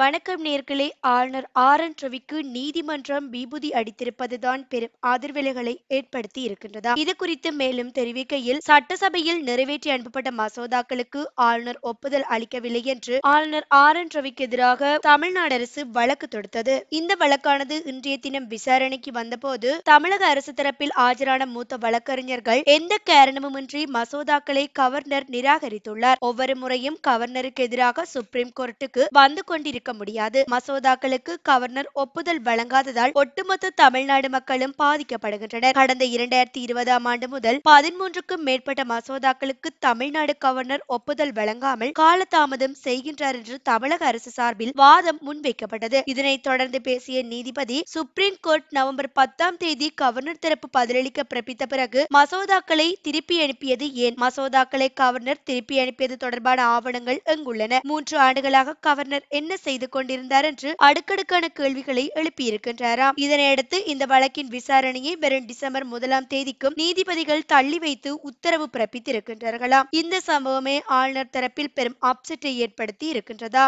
வணக்கம் நேர்களே ஆளுநர் ஆர் என் ரவிக்கு நீதிமன்றம் விபூதி அடித்திருப்பதுதான் பெரும் அதிர்வலைகளை ஏற்படுத்தி இருக்கின்றதா இது குறித்து மேலும் தெரிவிக்கையில் சட்டசபையில் நிறைவேற்றி அனுப்பப்பட்ட மசோதாக்களுக்கு ஆளுநர் ஒப்புதல் அளிக்கவில்லை என்று ஆளுநர் ஆர் என் ரவிக்கு எதிராக தமிழ்நாடு அரசு வழக்கு தொடுத்தது இந்த வழக்கானது இன்றைய தினம் விசாரணைக்கு வந்தபோது தமிழக அரசு தரப்பில் ஆஜரான மூத்த வழக்கறிஞர்கள் எந்த காரணமுமின்றி மசோதாக்களை கவர்னர் நிராகரித்துள்ளார் ஒவ்வொரு முறையும் கவர்னருக்கு எதிராக சுப்ரீம் கோர்ட்டுக்கு வந்து கொண்டிருக்க கொண்டிருக்க முடியாது மசோதாக்களுக்கு கவர்னர் ஒப்புதல் வழங்காததால் ஒட்டுமொத்த தமிழ்நாடு மக்களும் பாதிக்கப்படுகின்றனர் கடந்த இரண்டாயிரத்தி இருபதாம் ஆண்டு முதல் பதிமூன்றுக்கும் மேற்பட்ட மசோதாக்களுக்கு தமிழ்நாடு கவர்னர் ஒப்புதல் வழங்காமல் காலதாமதம் செய்கின்றார் என்று தமிழக அரசு சார்பில் வாதம் முன்வைக்கப்பட்டது இதனைத் தொடர்ந்து பேசிய நீதிபதி சுப்ரீம் கோர்ட் நவம்பர் பத்தாம் தேதி கவர்னர் தரப்பு பதிலளிக்க பிறப்பித்த பிறகு மசோதாக்களை திருப்பி அனுப்பியது ஏன் மசோதாக்களை கவர்னர் திருப்பி அனுப்பியது தொடர்பான ஆவணங்கள் எங்குள்ளன மூன்று ஆண்டுகளாக கவர்னர் என்ன செய்த செய்து கொண்டிருந்தார் என்று அடுக்கடுக்கான கேள்விகளை எழுப்பியிருக்கின்றாராம் இதனையடுத்து இந்த வழக்கின் விசாரணையை வரும் டிசம்பர் முதலாம் தேதிக்கும் நீதிபதிகள் தள்ளி வைத்து உத்தரவு பிறப்பித்திருக்கின்றார்களாம் இந்த சம்பவமே ஆளுநர் தரப்பில் பெரும் அப்செட்டை ஏற்படுத்தி இருக்கின்றதா